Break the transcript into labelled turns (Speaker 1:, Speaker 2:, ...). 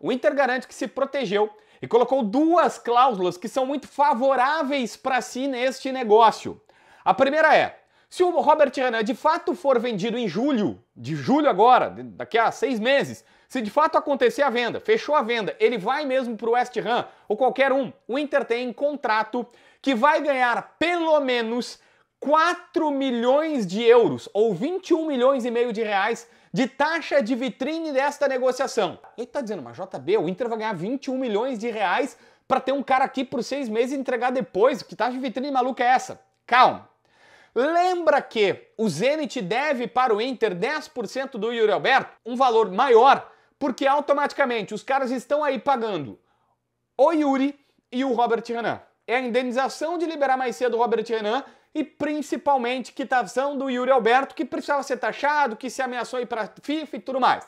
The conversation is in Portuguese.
Speaker 1: o Inter garante que se protegeu e colocou duas cláusulas que são muito favoráveis para si neste negócio. A primeira é: se o Robert Renan de fato for vendido em julho, de julho agora, daqui a seis meses, se de fato acontecer a venda, fechou a venda, ele vai mesmo para o West Ham ou qualquer um, o Inter tem um contrato que vai ganhar pelo menos 4 milhões de euros ou 21 milhões e meio de reais de taxa de vitrine desta negociação. Ele está dizendo, mas JB, o Inter vai ganhar 21 milhões de reais para ter um cara aqui por seis meses e entregar depois. Que taxa de vitrine maluca é essa? Calma. Lembra que o Zenit deve para o Inter 10% do Yuri Alberto, um valor maior, porque automaticamente os caras estão aí pagando o Yuri e o Robert Renan é a indenização de liberar mais cedo o Robert Renan e principalmente quitação do Yuri Alberto, que precisava ser taxado, que se ameaçou ir para a FIFA e tudo mais.